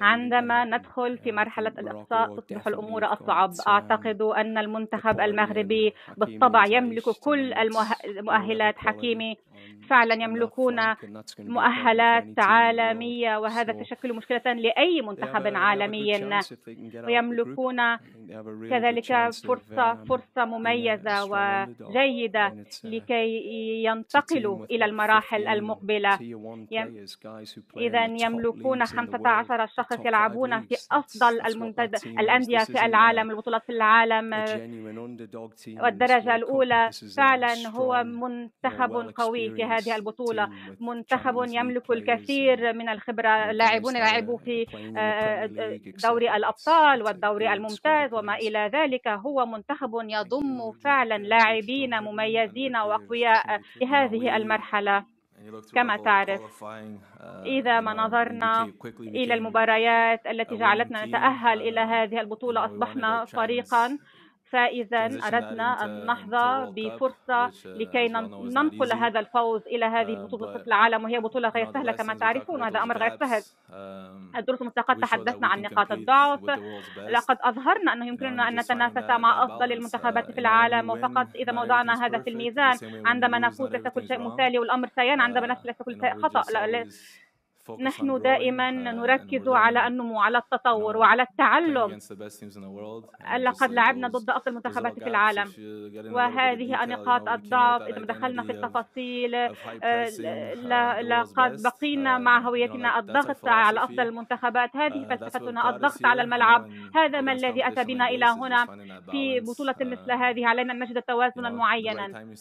عندما ندخل في آه، مرحلة الإقصاء تصبح الأمور أصعب أعتقد أن المنتخب المغربي بالطبع يملك كل المؤهلات حكيمي فعلا يملكون مؤهلات عالمية وهذا تشكل مشكلة لأي منتخب عالمي ويملكون كذلك فرصة um, فرصة مميزة وجيدة uh, لكي ينتقلوا إلى المراحل المقبلة إذا يملكون 15 شخص يلعبون في أفضل المنتد... الأندية في العالم البطولات في العالم والدرجة الأولى فعلا هو منتخب قوي هذه البطولة منتخب يملك الكثير من الخبرة لاعبون لعبوا في آه، آه، آه، دوري الأبطال والدوري الممتاز وما إلى ذلك هو منتخب يضم فعلا لاعبين مميزين وأقوياء في هذه المرحلة كما تعرف uh, إذا ما uh, نظرنا إلى المباريات التي جعلتنا نتأهل إلى uh, هذه البطولة أصبحنا فريقا فإذا أردنا أن نحظى بفرصة لكي ننقل هذا الفوز إلى هذه آه، بطولة طيب. العالم وهي بطولة غير سهلة كما تعرفون هذا أمر غير سهل آه، الدروس المتلقاة تحدثنا عن نقاط الضعف لقد أظهرنا أنه يمكننا أن نعم، نتنافس مع أفضل آه، المنتخبات في العالم وفقط إذا ما وضعنا هذا في الميزان عندما نفوز ليس كل شيء مثالي والأمر سيان عندما نفوز ليس كل شيء خطأ نحن دائما uh, نركز على النمو على التطور وعلى التعلم لقد لعبنا ضد افضل المنتخبات في العالم وهذه نقاط الضعف إذا دخلنا في التفاصيل آه، uh, لقد uh, بقينا مع هويتنا الضغط على أفضل المنتخبات هذه فلسفتنا الضغط على الملعب هذا ما الذي أتى بنا إلى هنا في بطولة مثل هذه علينا أن نجد توازنا معينا